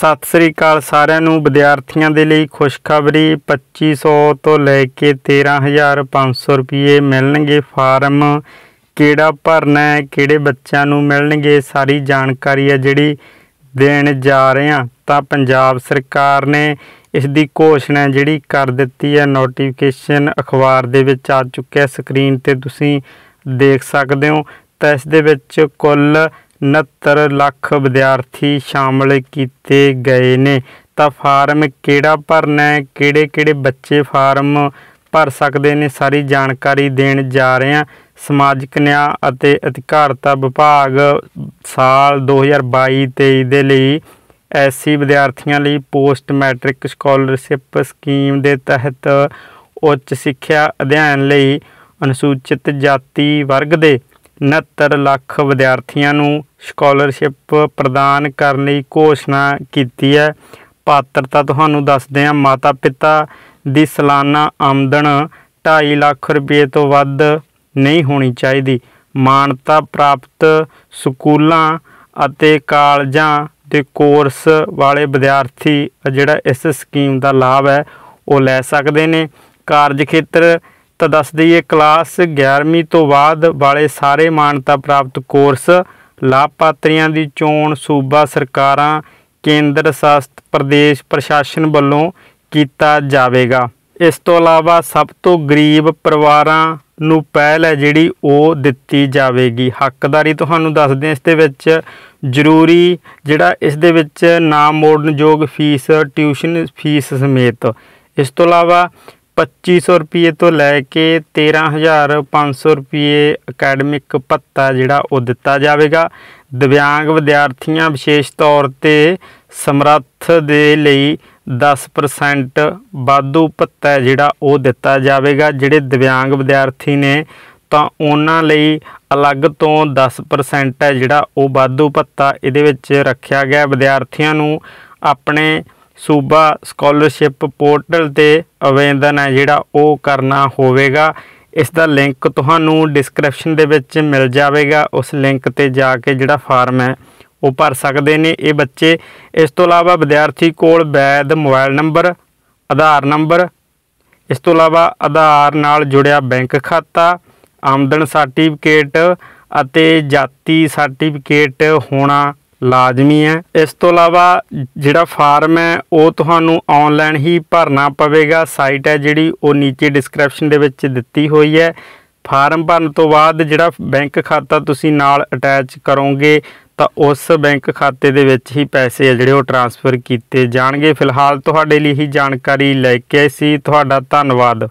ਸਤਿ ਸ੍ਰੀ ਅਕਾਲ ਸਾਰਿਆਂ ਨੂੰ ਵਿਦਿਆਰਥੀਆਂ ਦੇ ਲਈ ਖੁਸ਼ਖਬਰੀ 2500 ਤੋਂ ਲੈ ਕੇ 13500 ਰੁਪਏ ਮਿਲਣਗੇ ਫਾਰਮ ਕਿਹੜਾ ਭਰਨਾ ਹੈ ਕਿਹੜੇ ਬੱਚਿਆਂ ਨੂੰ ਮਿਲਣਗੇ ਸਾਰੀ ਜਾਣਕਾਰੀ ਹੈ ਜਿਹੜੀ ਦੇਣ ਜਾ ਰਹੇ ਹਾਂ ਤਾਂ ਪੰਜਾਬ ਸਰਕਾਰ ਨੇ ਇਸ ਦੀ ਘੋਸ਼ਣਾ ਜਿਹੜੀ ਕਰ ਦਿੱਤੀ ਹੈ ਨੋਟੀਫਿਕੇਸ਼ਨ ਅਖਬਾਰ ਦੇ ਵਿੱਚ ਆ ਚੁੱਕਿਆ ਸਕਰੀਨ ਤੇ ਤੁਸੀਂ ਦੇਖ ਸਕਦੇ ਹੋ ਤਾਂ ਇਸ ਦੇ ਵਿੱਚ ਕੁੱਲ 69 ਲੱਖ ਵਿਦਿਆਰਥੀ ਸ਼ਾਮਲ ਕੀਤੇ ਗਏ ਨੇ ਤਾਂ ਫਾਰਮ ਕਿਹੜਾ ਭਰਨਾ ਹੈ ਕਿਹੜੇ-ਕਿਹੜੇ ਬੱਚੇ ਫਾਰਮ ਭਰ ਸਕਦੇ ਨੇ ਸਾਰੀ ਜਾਣਕਾਰੀ ਦੇਣ ਜਾ ਰਹੇ ਹਾਂ ਸਮਾਜਿਕ ਨਿਆਂ ਅਤੇ ਅਧਿਕਾਰਤਾ ਵਿਭਾਗ ਸਾਲ 2022-23 ਦੇ ਲਈ ਐਸਸੀ ਵਿਦਿਆਰਥੀਆਂ ਲਈ ਪੋਸਟ ਮੈਟ੍ਰਿਕ ਸਕਾਲਰਸ਼ਿਪ ਸਕੀਮ ਦੇ ਤਹਿਤ ਉੱਚ ਸਿੱਖਿਆ ਅਧਿਐਨ ਲਈ ਅਨੁਸੂਚਿਤ ਜਾਤੀ ਵਰਗ ਦੇ 69 ਲੱਖ ਵਿਦਿਆਰਥੀਆਂ ਨੂੰ ਸਕਾਲਰਸ਼ਿਪ ਪ੍ਰਦਾਨ ਕਰਨ ਲਈ ਘੋਸ਼ਣਾ ਕੀਤੀ ਹੈ ਪਾਤਰਤਾ ਤੁਹਾਨੂੰ ਦੱਸਦੇ ਹਾਂ ਮਾਤਾ ਪਿਤਾ ਦੀ ਸਾਲਾਨਾ ਆਮਦਨ 2.5 ਲੱਖ ਰੁਪਏ ਤੋਂ ਵੱਧ ਨਹੀਂ ਹੋਣੀ ਚਾਹੀਦੀ ਮਾਨਤਾ ਪ੍ਰਾਪਤ ਸਕੂਲਾਂ ਅਤੇ ਕਾਲਜਾਂ ਦੇ ਕੋਰਸ ਵਾਲੇ ਵਿਦਿਆਰਥੀ ਜਿਹੜਾ ਇਸ ਸਕੀਮ ਦਾ ਲਾਭ ਹੈ ਉਹ ਲੈ ਸਕਦੇ ਨੇ ਕਾਰਜ ਖੇਤਰ ਤਾਂ ਦੱਸ ਦਈਏ ਕਲਾਸ 11ਵੀਂ ਤੋਂ ਬਾਅਦ ਵਾਲੇ ਸਾਰੇ ਮਾਨਤਾ ਪ੍ਰਾਪਤ ਕੋਰਸ ਲਾਭਪਾਤਰੀਆਂ ਦੀ ਚੋਣ ਸੂਬਾ ਸਰਕਾਰਾਂ ਕੇਂਦਰ ਸ਼ਾਸਤ ਪ੍ਰਦੇਸ਼ ਪ੍ਰਸ਼ਾਸਨ ਵੱਲੋਂ ਕੀਤਾ ਜਾਵੇਗਾ ਇਸ ਤੋਂ ਇਲਾਵਾ ਸਭ ਤੋਂ ਗਰੀਬ ਪਰਿਵਾਰਾਂ ਨੂੰ ਪਹਿਲ ਹੈ ਜਿਹੜੀ ਉਹ ਦਿੱਤੀ ਜਾਵੇਗੀ ਹੱਕਦਾਰੀ ਤੁਹਾਨੂੰ ਦੱਸਦੇ ਹਾਂ ਇਸ ਦੇ ਵਿੱਚ ਜ਼ਰੂਰੀ ਜਿਹੜਾ ਇਸ ਦੇ ਵਿੱਚ ਨਾਮ ਮੋੜਨ ਯੋਗ ਫੀਸ ਟਿਊਸ਼ਨ ਫੀਸ ਸਮੇਤ ਇਸ ਤੋਂ ਇਲਾਵਾ 2500 ਰੁਪਏ ਤੋਂ ਲੈ ਕੇ 13500 ਰੁਪਏ ਅਕੈਡਮਿਕ ਭੱਤਾ ਜਿਹੜਾ ਉਹ ਦਿੱਤਾ ਜਾਵੇਗਾ ਦਿਵਿਆਂਗ ਵਿਦਿਆਰਥੀਆਂ ਵਿਸ਼ੇਸ਼ ਤੌਰ ਤੇ ਸਮਰੱਥ ਦੇ ਲਈ 10% ਵਾਧੂ ਭੱਤਾ ਜਿਹੜਾ ਉਹ ਦਿੱਤਾ ਜਾਵੇਗਾ ਜਿਹੜੇ ਦਿਵਿਆਂਗ ਵਿਦਿਆਰਥੀ ਨੇ ਤਾਂ ਉਹਨਾਂ ਲਈ ਅਲੱਗ ਤੋਂ 10% ਹੈ ਜਿਹੜਾ ਉਹ ਵਾਧੂ ਭੱਤਾ ਇਹਦੇ ਵਿੱਚ ਰੱਖਿਆ ਗਿਆ ਵਿਦਿਆਰਥੀਆਂ ਨੂੰ ਆਪਣੇ ਸੂਬਾ ਸਕਾਲਰਸ਼ਿਪ ਪੋਰਟਲ ਤੇ ਆਵੇਦਨ ਹੈ ਜਿਹੜਾ ਉਹ ਕਰਨਾ ਹੋਵੇਗਾ ਇਸ ਦਾ ਲਿੰਕ ਤੁਹਾਨੂੰ ਡਿਸਕ੍ਰਿਪਸ਼ਨ ਦੇ ਵਿੱਚ ਮਿਲ ਜਾਵੇਗਾ ਉਸ ਲਿੰਕ ਤੇ ਜਾ ਕੇ ਜਿਹੜਾ ਫਾਰਮ ਹੈ ਉਹ ਭਰ ਸਕਦੇ ਨੇ ਇਹ ਬੱਚੇ ਇਸ ਤੋਂ ਇਲਾਵਾ ਵਿਦਿਆਰਥੀ ਕੋਲ ਵੈਦ ਮੋਬਾਈਲ ਨੰਬਰ ਆਧਾਰ ਨੰਬਰ ਇਸ ਤੋਂ ਇਲਾਵਾ ਆਧਾਰ ਨਾਲ ਜੁੜਿਆ ਬੈਂਕ ਖਾਤਾ ਆਮਦਨ ਸਰਟੀਫਿਕੇਟ ਅਤੇ ਜਾਤੀ ਸਰਟੀਫਿਕੇਟ ਹੋਣਾ ਲਾਜ਼ਮੀ ਹੈ ਇਸ ਤੋਂ ਇਲਾਵਾ ਜਿਹੜਾ ਫਾਰਮ ਹੈ ਉਹ ਤੁਹਾਨੂੰ ਆਨਲਾਈਨ ਹੀ ਭਰਨਾ ਪਵੇਗਾ ਸਾਈਟ ਹੈ ਜਿਹੜੀ ਉਹ ਨੀਚੇ ਡਿਸਕ੍ਰਿਪਸ਼ਨ ਦੇ ਵਿੱਚ ਦਿੱਤੀ ਹੋਈ ਹੈ ਫਾਰਮ ਭਰਨ ਤੋਂ ਬਾਅਦ ਜਿਹੜਾ ਬੈਂਕ ਖਾਤਾ ਤੁਸੀਂ ਨਾਲ ਅਟੈਚ ਕਰੋਗੇ ਤਾਂ ਉਸ ਬੈਂਕ ਖਾਤੇ ਦੇ ਵਿੱਚ ਹੀ ਪੈਸੇ ਆ ਜਿਹੜੇ ਉਹ ਟ੍ਰਾਂਸਫਰ ਕੀਤੇ ਜਾਣਗੇ ਫਿਲਹਾਲ ਤੁਹਾਡੇ ਲਈ ਹੀ ਜਾਣਕਾਰੀ ਲੈ ਕੇ ਸੀ ਤੁਹਾਡਾ ਧੰਨਵਾਦ